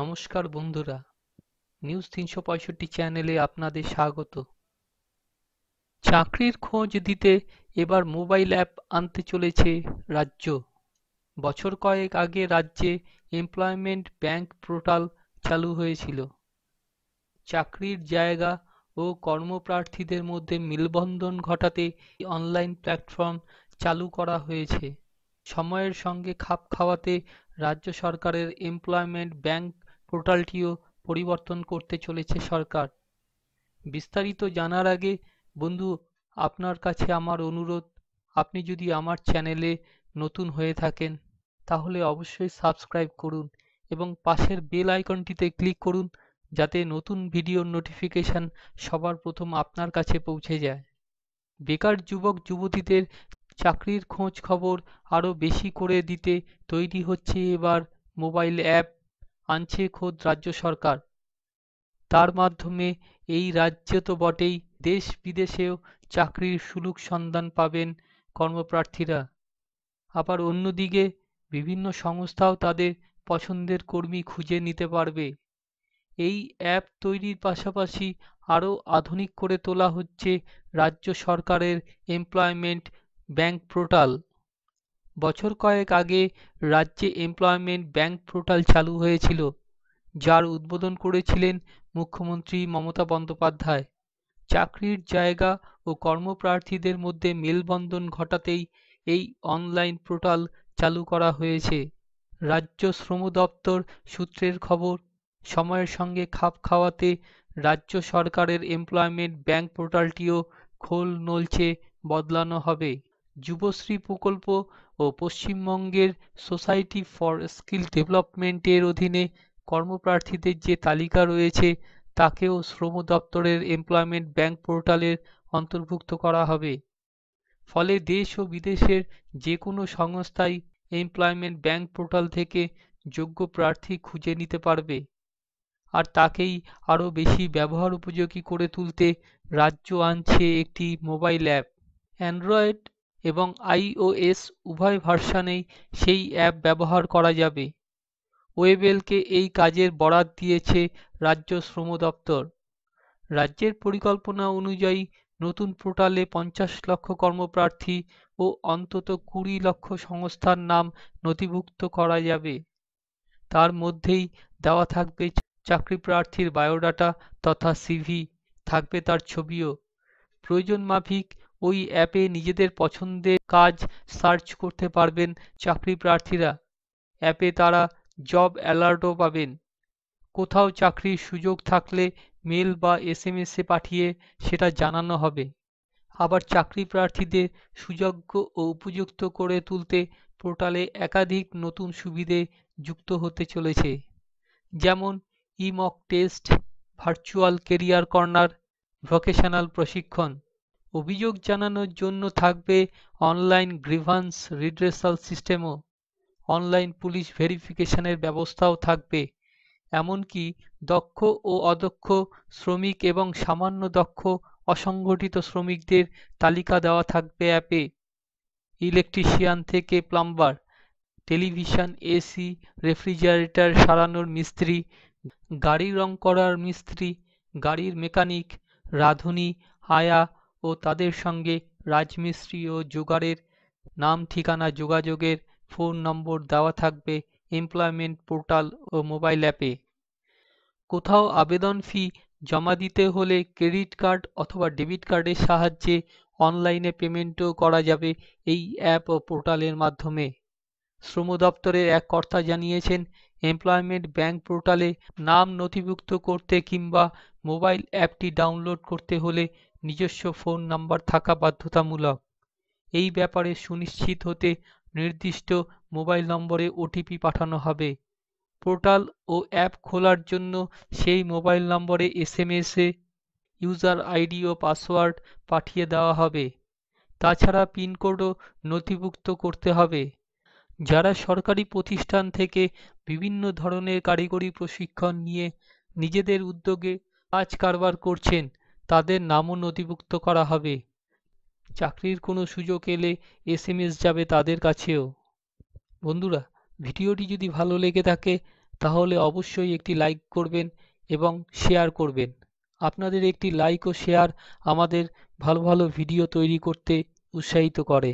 নমস্কার বন্ধুরা নিউজ তিনশো পঁয়ষট্টি চ্যানেলে আপনাদের স্বাগত চাকরির খোঁজ দিতে এবার মোবাইল অ্যাপ আনতে চলেছে রাজ্য বছর কয়েক আগে রাজ্যে এমপ্লয়মেন্ট ব্যাংক পোর্টাল চালু হয়েছিল চাকরির জায়গা ও কর্মপ্রার্থীদের মধ্যে মেলবন্ধন ঘটাতে অনলাইন প্ল্যাটফর্ম চালু করা হয়েছে সময়ের সঙ্গে খাপ খাওয়াতে রাজ্য সরকারের এমপ্লয়মেন্ট ব্যাঙ্ক পোর্টালটিও পরিবর্তন করতে চলেছে সরকার বিস্তারিত জানার আগে বন্ধু আপনার কাছে আমার অনুরোধ আপনি যদি আমার চ্যানেলে নতুন হয়ে থাকেন তাহলে অবশ্যই সাবস্ক্রাইব করুন এবং পাশের বেল আইকনটিতে ক্লিক করুন যাতে নতুন ভিডিওর নোটিফিকেশান সবার প্রথম আপনার কাছে পৌঁছে যায় বেকার যুবক যুবতীদের চাকরির খোঁজ খবর আরও বেশি করে দিতে তৈরি হচ্ছে এবার মোবাইল অ্যাপ আনছে খোদ রাজ্য সরকার তার মাধ্যমে এই রাজ্য তো বটেই দেশ বিদেশেও চাকরির সুলুক সন্ধান পাবেন কর্মপ্রার্থীরা আবার অন্যদিকে বিভিন্ন সংস্থাও তাদের পছন্দের কর্মী খুঁজে নিতে পারবে এই অ্যাপ তৈরির পাশাপাশি আরও আধুনিক করে তোলা হচ্ছে রাজ্য সরকারের এমপ্লয়মেন্ট ব্যাংক পোর্টাল বছর কয়েক আগে রাজ্যে এমপ্লয়মেন্ট ব্যাংক পোর্টাল চালু হয়েছিল যার উদ্বোধন করেছিলেন মুখ্যমন্ত্রী মমতা বন্দ্যোপাধ্যায় চাকরির জায়গা ও কর্মপ্রার্থীদের মধ্যে মেলবন্ধন ঘটাতেই এই অনলাইন পোর্টাল চালু করা হয়েছে রাজ্য শ্রম দপ্তর সূত্রের খবর সময়ের সঙ্গে খাপ খাওয়াতে রাজ্য সরকারের এমপ্লয়মেন্ট ব্যাংক পোর্টালটিও খোল নলছে বদলানো হবে যুবশ্রী প্রকল্প ও পশ্চিমবঙ্গের সোসাইটি ফর স্কিল ডেভেলপমেন্টের অধীনে কর্মপ্রার্থীদের যে তালিকা রয়েছে তাকেও শ্রম দপ্তরের এমপ্লয়মেন্ট ব্যাংক পোর্টালের অন্তর্ভুক্ত করা হবে ফলে দেশ ও বিদেশের যে কোনো সংস্থাই এমপ্লয়মেন্ট ব্যাংক পোর্টাল থেকে যোগ্য প্রার্থী খুঁজে নিতে পারবে আর তাকেই আরও বেশি ব্যবহার উপযোগী করে তুলতে রাজ্য আনছে একটি মোবাইল অ্যাপ অ্যান্ড্রয়েড এবং আইওএস উভয় ভার্সানেই সেই অ্যাপ ব্যবহার করা যাবে ওয়েবেলকে এই কাজের বরাত দিয়েছে রাজ্য শ্রম দপ্তর রাজ্যের পরিকল্পনা অনুযায়ী নতুন পোর্টালে পঞ্চাশ লক্ষ কর্মপ্রার্থী ও অন্তত কুড়ি লক্ষ সংস্থার নাম নথিভুক্ত করা যাবে তার মধ্যেই দেওয়া থাকবে চাকরি প্রার্থীর বায়োডাটা তথা সিভি থাকবে তার ছবিও প্রয়োজন মাফিক ওই অ্যাপে নিজেদের পছন্দের কাজ সার্চ করতে পারবেন চাকরি প্রার্থীরা অ্যাপে তারা জব অ্যালার্টও পাবেন কোথাও চাকরির সুযোগ থাকলে মেল বা এস এম এসে পাঠিয়ে সেটা জানানো হবে আবার চাকরি প্রার্থীদের সুযোগ্য ও উপযুক্ত করে তুলতে পোর্টালে একাধিক নতুন সুবিধে যুক্ত হতে চলেছে যেমন ইমক test virtual career corner vocational প্রশিক্ষণ অভিযোগ জানানোর জন্য থাকবে অনলাইন গ্রিভান্স রিড্রেসাল সিস্টেমও অনলাইন পুলিশ ভেরিফিকেশনের ব্যবস্থাও থাকবে এমনকি দক্ষ ও অদক্ষ শ্রমিক এবং সামান্য দক্ষ অসংগঠিত শ্রমিকদের তালিকা দেওয়া থাকবে অ্যাপে ইলেকট্রিশিয়ান থেকে প্লাম্বার টেলিভিশন এসি রেফ্রিজারেটর সারানোর মিস্ত্রি গাড়ি রং করার মিস্ত্রি গাড়ির মেকানিক রাঁধুনি আয়া ও তাদের সঙ্গে রাজমিস্ত্রি ও জোগাড়ের নাম ঠিকানা যোগাযোগের ফোন নম্বর দেওয়া থাকবে এমপ্লয়মেন্ট পোর্টাল ও মোবাইল অ্যাপে কোথাও আবেদন ফি জমা দিতে হলে ক্রেডিট কার্ড অথবা ডেবিট কার্ডের সাহায্যে অনলাইনে পেমেন্টও করা যাবে এই অ্যাপ ও পোর্টালের মাধ্যমে শ্রম দপ্তরের এক কর্তা জানিয়েছেন এমপ্লয়মেন্ট ব্যাংক পোর্টালে নাম নথিভুক্ত করতে কিংবা মোবাইল অ্যাপটি ডাউনলোড করতে হলে নিজস্ব ফোন নাম্বার থাকা বাধ্যতামূলক এই ব্যাপারে সুনিশ্চিত হতে নির্দিষ্ট মোবাইল নম্বরে ওটিপি পাঠানো হবে পোর্টাল ও অ্যাপ খোলার জন্য সেই মোবাইল নম্বরে এসএমএসে ইউজার আইডি ও পাসওয়ার্ড পাঠিয়ে দেওয়া হবে তাছাড়া পিনকোডও নথিভুক্ত করতে হবে যারা সরকারি প্রতিষ্ঠান থেকে বিভিন্ন ধরনের কারিগরি প্রশিক্ষণ নিয়ে নিজেদের উদ্যোগে কাজ কারবার করছেন তাদের নামও নথিভুক্ত করা হবে চাকরির কোনো সুযোগ এলে এস যাবে তাদের কাছেও বন্ধুরা ভিডিওটি যদি ভালো লেগে থাকে তাহলে অবশ্যই একটি লাইক করবেন এবং শেয়ার করবেন আপনাদের একটি লাইক ও শেয়ার আমাদের ভালো ভালো ভিডিও তৈরি করতে উৎসাহিত করে